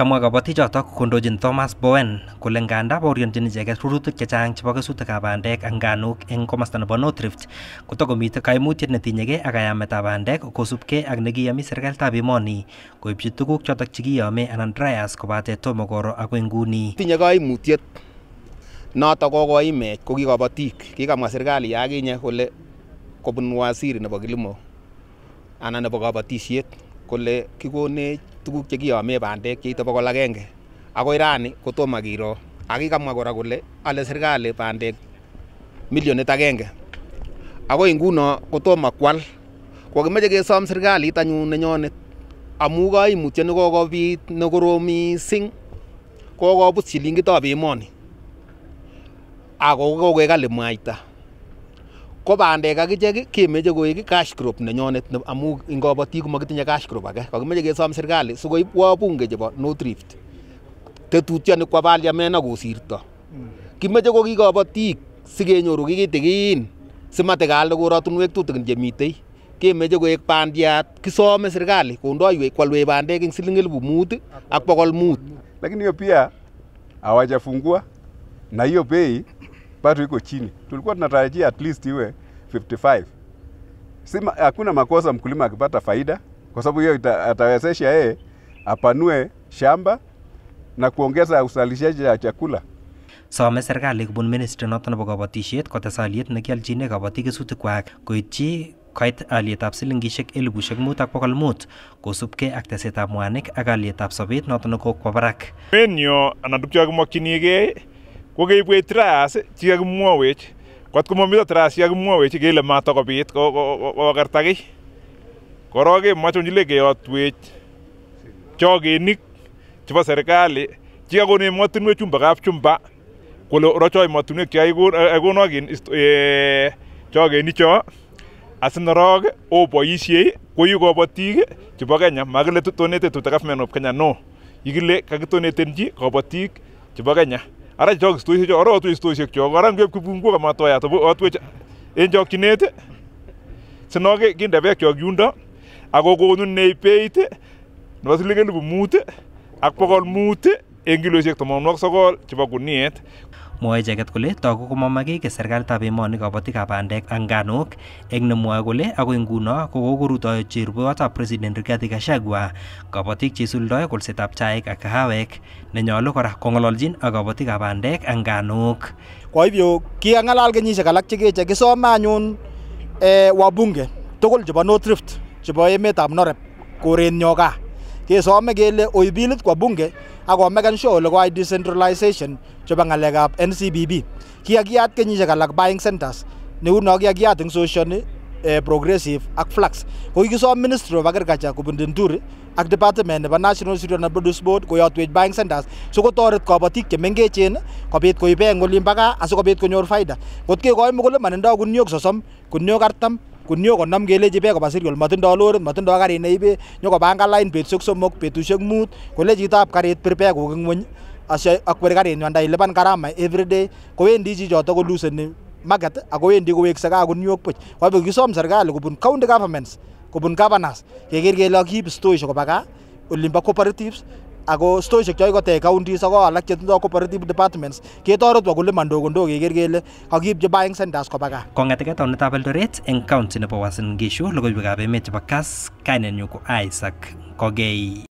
Kamwa kabatichotok kondojin Thomas Bowen kole nganda baoryonchin icheket rurutik chechang chebo kesutikab bandek ak nganuk eng komasta nebo North Rift kotakomitei kaimutiet netinyegei ak ab bandek kosubkei ak serikalit ab emoni koibchi tuguk chotok chekiyome anan dryers kobate tomo koro akoi nguni. Tinye kaimutiet notok kokoimech ko ki kabatik kikamwa serikali ya kinye kole kobun waziri nebo kilimo anan nebo kabatisiet kole kikonech tuguk chekiyomee bandek cheite bokol agenge akoi rani kotomo kiro akikamwa kora kole ale serikali bandek milionit agenge akoi nguno kotomo kwal kokimoche kesom serikalit anyun nenyonet amu kaimutyet ne korom mising kokobut silingitab emoni ako kokoek kali mwaita ko bandek ichek kemeche koek cash crop nenyonet amu ing kabatik komakitinye cash crop ake kakimeche kesom serikali sikoib wabunge chebo North Rift tetutyoni kwa parliament kosirto kimeche ko ki sikenyoru kikitikin simatikaal koratunwek tutigin chemitei kemeche koek bandiat kisome serikali kondoiwe kwalwe bandek eng siling elfu mut ak bokol mut lakini hiyo pia hawajafungua na hiyo bei bado iko chini. Tulikuwa tunatarajia at least iwe 55. Sima, hakuna makosa mkulima akipata faida, kwa sababu hiyo atawezesha yeye apanue shamba na kuongeza uzalishaji wa chakula. Some serikali kubun ministry noto nebo kobotishet kotes aliet nekiolchine kobotik kesutikwak koityi koit alietab silingishek elibusiek mut ak bogol mut kosubke ak tesetab mwanik ak alietab sobet noton nekokwo barak. Benyo anadukyo tukyo kimokchinigei kokeibu trials chekakimwowech kot komomito trials chekakimwowech kele matokobit kokerta kiy korok kemochun chile keyotwech chokenik chebo serikali chekakon emotinwek chumba kapchumba kole rocho emotinwek chekakonok eh, eh, chokenicho asinorok oboishei koyu kobotik chebo Kenya makile tonete to the government of Kenya no ikile kakitonetenji kobotik chebo Kenya ara chok stoishechu ara otwech stoishekchok ara ngeib kipungwok amatoyat otwech en chokchinet sinoke kinde beekchok yundo akokonunech beit nebo siling elibu mut ak bokol mut en kiloishek tomonwok sokol chebo kuniet Mwae icheget kole toko komamakii serkalit ab emoni kobotik ab bandek ak angganuk eng nemwoe kole agoi nguno presiden cherubeiwotab president Rigathi Gachagua kobotik cheisuldoe setap chaik ak kahawek nenyolu kora kong'ololjin ak kobotik ab angganuk ak nganok kwa hivyo kiang'alal kenyisiek alak chekeche kisome manyun eh, wabunge tugul chebo North Rift eme emetab norep korenyo nyoka kesome kele oib bilit kwa bunge ak komeken sure ole koyai decentralization chebo ng'alekab NCBB. Kikakiyat kenyishek alak buying centers neuno kikakiyat eng Sosioni eh, Progressive ak flux Ko kikisom Ministry of Agriculture kobun Dinturi ak Department nebo National Cereal and Produce Board koyotwech buying centers sikotoret kobotik chemengechen kobit koibe eng olin gaa asikobit konyor faida. Kot kekoi mkulima nendoo kuniok sosom, kuniok artam kunyo konom kelechi beek koba sirkol motindoo lorit motindoo karit neibe nyokobangan lain betusiek somok betusiek mut kole chitab karit bir beekuk ngweny akwer karinyu anda ilipan karama everyday kowendi chichoto koluseni market akowendi kowekse ka kuniok buch kwabe kisom serikali kobun county governments kobun governors keker kele kiib stoishek koba kaa olimbo cooperatives ako stoishek cho kikotech counties ako alak chetindo cooperative departments ketoret wakulima ndogo ndogo keker kele kakiipchi buying centers koba gaa. Kong'etegei taonitab Eldoret eng county nebo Uasin Gishu, logoiwekab emet chebo CAS, kainenyu ko Isaac Kogei.